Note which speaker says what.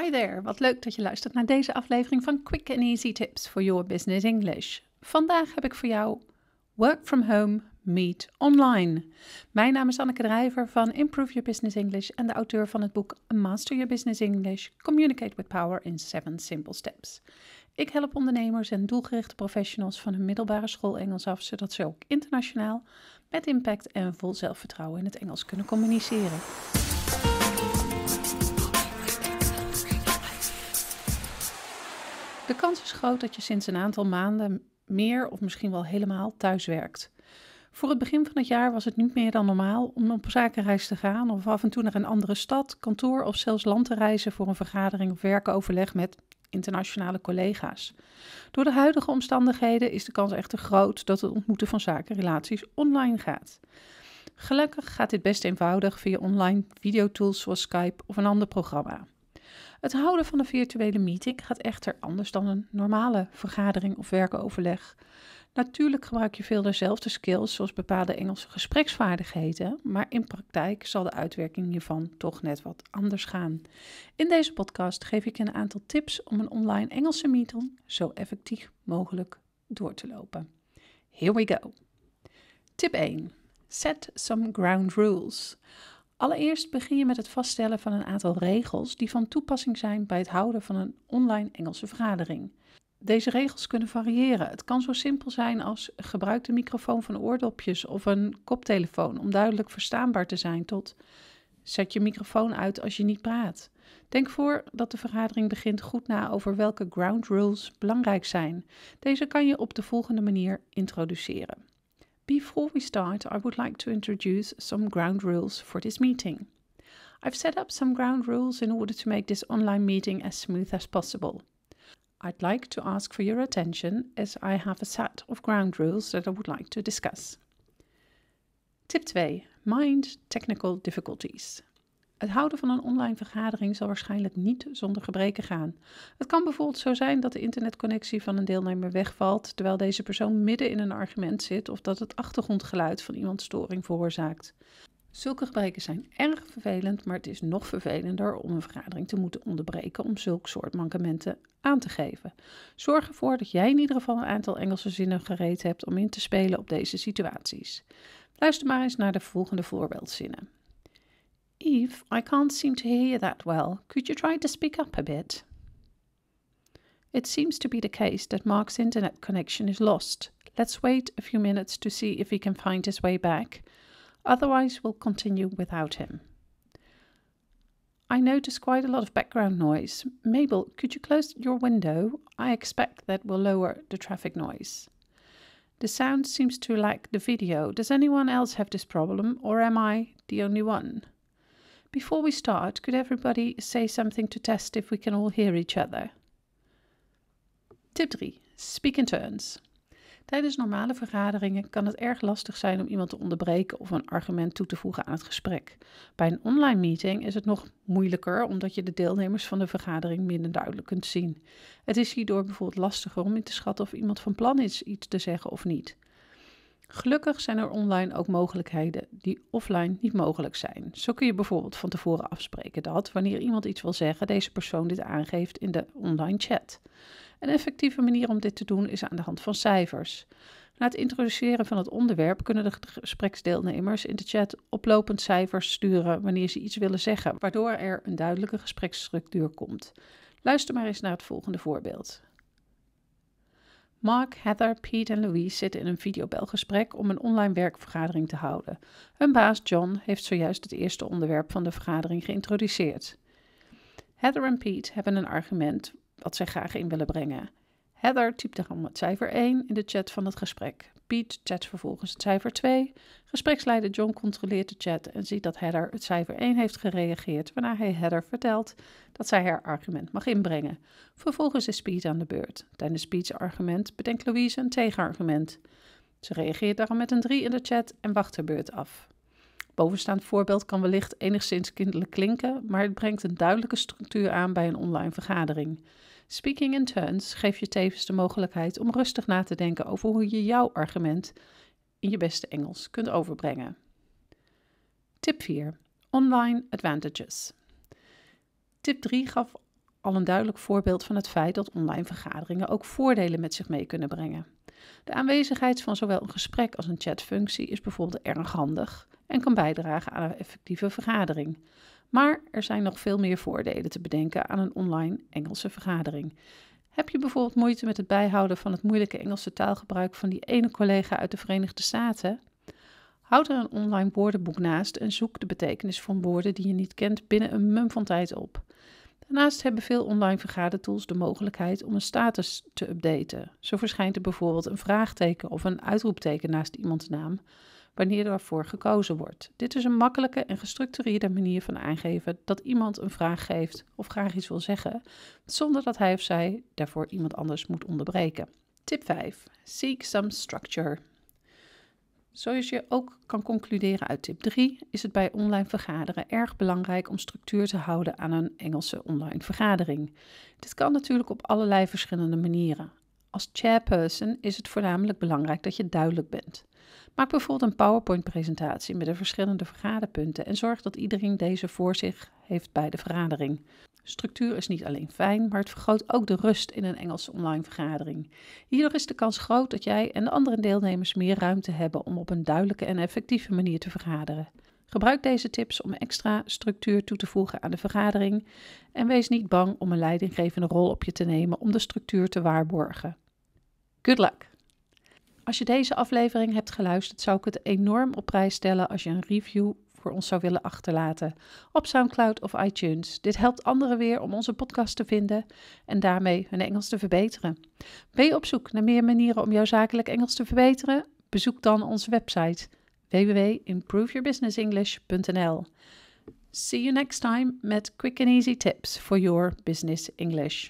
Speaker 1: Hi there, wat leuk dat je luistert naar deze aflevering van Quick and Easy Tips for Your Business English. Vandaag heb ik voor jou Work from Home, Meet Online. Mijn naam is Anneke Drijver van Improve Your Business English en de auteur van het boek Master Your Business English: Communicate with Power in 7 Simple Steps. Ik help ondernemers en doelgerichte professionals van hun middelbare school Engels af, zodat ze ook internationaal met impact en vol zelfvertrouwen in het Engels kunnen communiceren. De kans is groot dat je sinds een aantal maanden meer of misschien wel helemaal thuis werkt. Voor het begin van het jaar was het niet meer dan normaal om op zakenreis te gaan of af en toe naar een andere stad, kantoor of zelfs land te reizen voor een vergadering of werkenoverleg met internationale collega's. Door de huidige omstandigheden is de kans echter groot dat het ontmoeten van zakenrelaties online gaat. Gelukkig gaat dit best eenvoudig via online videotools zoals Skype of een ander programma. Het houden van een virtuele meeting gaat echter anders dan een normale vergadering of werkoverleg. Natuurlijk gebruik je veel dezelfde skills, zoals bepaalde Engelse gespreksvaardigheden, maar in praktijk zal de uitwerking hiervan toch net wat anders gaan. In deze podcast geef ik een aantal tips om een online Engelse meeting zo effectief mogelijk door te lopen. Here we go. Tip 1. Set some ground rules. Allereerst begin je met het vaststellen van een aantal regels die van toepassing zijn bij het houden van een online Engelse vergadering. Deze regels kunnen variëren. Het kan zo simpel zijn als gebruik de microfoon van oordopjes of een koptelefoon om duidelijk verstaanbaar te zijn tot zet je microfoon uit als je niet praat. Denk voor dat de vergadering begint goed na over welke ground rules belangrijk zijn. Deze kan je op de volgende manier introduceren. Before we start, I would like to introduce some ground rules for this meeting. I've set up some ground rules in order to make this online meeting as smooth as possible. I'd like to ask for your attention as I have a set of ground rules that I would like to discuss. Tip 2. Mind technical difficulties. Het houden van een online vergadering zal waarschijnlijk niet zonder gebreken gaan. Het kan bijvoorbeeld zo zijn dat de internetconnectie van een deelnemer wegvalt terwijl deze persoon midden in een argument zit of dat het achtergrondgeluid van iemand storing veroorzaakt. Zulke gebreken zijn erg vervelend, maar het is nog vervelender om een vergadering te moeten onderbreken om zulk soort mankementen aan te geven. Zorg ervoor dat jij in ieder geval een aantal Engelse zinnen gereed hebt om in te spelen op deze situaties. Luister maar eens naar de volgende voorbeeldzinnen. Eve, I can't seem to hear you that well. Could you try to speak up a bit? It seems to be the case that Mark's internet connection is lost. Let's wait a few minutes to see if he can find his way back. Otherwise, we'll continue without him. I notice quite a lot of background noise. Mabel, could you close your window? I expect that will lower the traffic noise. The sound seems to lack the video. Does anyone else have this problem, or am I the only one? Before we start, could everybody say something to test if we can all hear each other? Tip 3. Speak in turns. Tijdens normale vergaderingen kan het erg lastig zijn om iemand te onderbreken of een argument toe te voegen aan het gesprek. Bij een online meeting is het nog moeilijker omdat je de deelnemers van de vergadering minder duidelijk kunt zien. Het is hierdoor bijvoorbeeld lastiger om in te schatten of iemand van plan is iets te zeggen of niet. Gelukkig zijn er online ook mogelijkheden die offline niet mogelijk zijn. Zo kun je bijvoorbeeld van tevoren afspreken dat wanneer iemand iets wil zeggen, deze persoon dit aangeeft in de online chat. Een effectieve manier om dit te doen is aan de hand van cijfers. Na het introduceren van het onderwerp kunnen de gespreksdeelnemers in de chat oplopend cijfers sturen wanneer ze iets willen zeggen, waardoor er een duidelijke gespreksstructuur komt. Luister maar eens naar het volgende voorbeeld. Mark, Heather, Pete en Louise zitten in een videobelgesprek om een online werkvergadering te houden. Hun baas John heeft zojuist het eerste onderwerp van de vergadering geïntroduceerd. Heather en Pete hebben een argument wat zij graag in willen brengen. Heather typt dan het cijfer 1 in de chat van het gesprek. Piet chat vervolgens het cijfer 2. Gespreksleider John controleert de chat en ziet dat Heather het cijfer 1 heeft gereageerd, waarna hij Heather vertelt dat zij haar argument mag inbrengen. Vervolgens is Piet aan de beurt. Tijdens Piet's argument bedenkt Louise een tegenargument. Ze reageert daarom met een 3 in de chat en wacht haar beurt af. Bovenstaand voorbeeld kan wellicht enigszins kinderlijk klinken, maar het brengt een duidelijke structuur aan bij een online vergadering. Speaking in turns geeft je tevens de mogelijkheid om rustig na te denken over hoe je jouw argument in je beste Engels kunt overbrengen. Tip 4. Online advantages. Tip 3 gaf al een duidelijk voorbeeld van het feit dat online vergaderingen ook voordelen met zich mee kunnen brengen. De aanwezigheid van zowel een gesprek als een chatfunctie is bijvoorbeeld erg handig en kan bijdragen aan een effectieve vergadering. Maar er zijn nog veel meer voordelen te bedenken aan een online Engelse vergadering. Heb je bijvoorbeeld moeite met het bijhouden van het moeilijke Engelse taalgebruik van die ene collega uit de Verenigde Staten? Houd er een online woordenboek naast en zoek de betekenis van woorden die je niet kent binnen een mum van tijd op. Daarnaast hebben veel online vergadertools de mogelijkheid om een status te updaten. Zo verschijnt er bijvoorbeeld een vraagteken of een uitroepteken naast iemands naam, wanneer ervoor gekozen wordt. Dit is een makkelijke en gestructureerde manier van aangeven dat iemand een vraag geeft of graag iets wil zeggen, zonder dat hij of zij daarvoor iemand anders moet onderbreken. Tip 5. Seek some structure. Zoals je ook kan concluderen uit tip 3, is het bij online vergaderen erg belangrijk om structuur te houden aan een Engelse online vergadering. Dit kan natuurlijk op allerlei verschillende manieren. Als chairperson is het voornamelijk belangrijk dat je duidelijk bent. Maak bijvoorbeeld een PowerPoint-presentatie met de verschillende vergaderpunten en zorg dat iedereen deze voor zich heeft bij de vergadering. Structuur is niet alleen fijn, maar het vergroot ook de rust in een Engelse online vergadering. Hierdoor is de kans groot dat jij en de andere deelnemers meer ruimte hebben om op een duidelijke en effectieve manier te vergaderen. Gebruik deze tips om extra structuur toe te voegen aan de vergadering en wees niet bang om een leidinggevende rol op je te nemen om de structuur te waarborgen. Good luck! Als je deze aflevering hebt geluisterd, zou ik het enorm op prijs stellen als je een review voor ons zou willen achterlaten op SoundCloud of iTunes. Dit helpt anderen weer om onze podcast te vinden en daarmee hun Engels te verbeteren. Ben je op zoek naar meer manieren om jouw zakelijk Engels te verbeteren? Bezoek dan onze website www.improveyourbusinessenglish.nl. See you next time met quick and easy tips for your business English.